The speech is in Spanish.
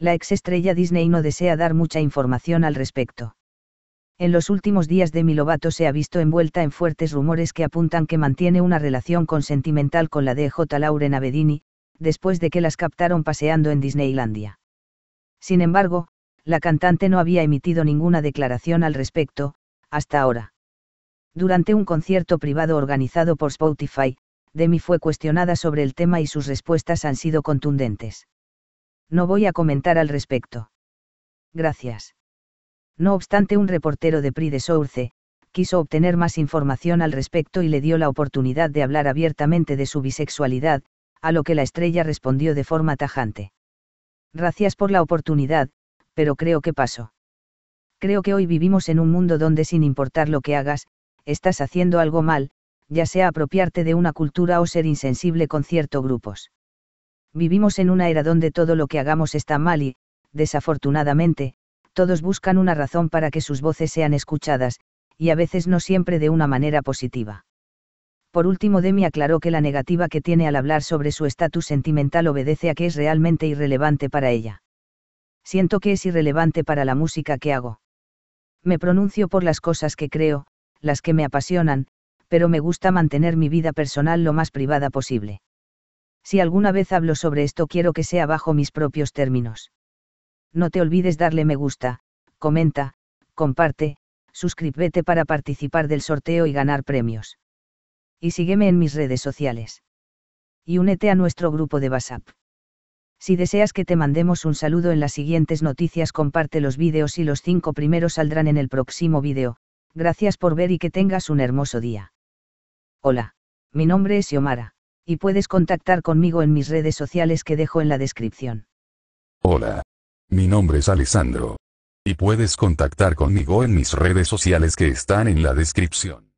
La estrella Disney no desea dar mucha información al respecto. En los últimos días Demi Lovato se ha visto envuelta en fuertes rumores que apuntan que mantiene una relación consentimental con la DJ Lauren Abedini, después de que las captaron paseando en Disneylandia. Sin embargo, la cantante no había emitido ninguna declaración al respecto, hasta ahora. Durante un concierto privado organizado por Spotify, Demi fue cuestionada sobre el tema y sus respuestas han sido contundentes. No voy a comentar al respecto. Gracias. No obstante, un reportero de Pride de Source, quiso obtener más información al respecto y le dio la oportunidad de hablar abiertamente de su bisexualidad, a lo que la estrella respondió de forma tajante. Gracias por la oportunidad, pero creo que pasó. Creo que hoy vivimos en un mundo donde sin importar lo que hagas, estás haciendo algo mal, ya sea apropiarte de una cultura o ser insensible con ciertos grupos. Vivimos en una era donde todo lo que hagamos está mal y, desafortunadamente, todos buscan una razón para que sus voces sean escuchadas, y a veces no siempre de una manera positiva. Por último, Demi aclaró que la negativa que tiene al hablar sobre su estatus sentimental obedece a que es realmente irrelevante para ella. Siento que es irrelevante para la música que hago. Me pronuncio por las cosas que creo, las que me apasionan, pero me gusta mantener mi vida personal lo más privada posible. Si alguna vez hablo sobre esto quiero que sea bajo mis propios términos. No te olvides darle me gusta, comenta, comparte, suscríbete para participar del sorteo y ganar premios. Y sígueme en mis redes sociales. Y únete a nuestro grupo de WhatsApp. Si deseas que te mandemos un saludo en las siguientes noticias comparte los vídeos y los cinco primeros saldrán en el próximo vídeo, gracias por ver y que tengas un hermoso día. Hola, mi nombre es Yomara y puedes contactar conmigo en mis redes sociales que dejo en la descripción. Hola. Mi nombre es Alessandro. Y puedes contactar conmigo en mis redes sociales que están en la descripción.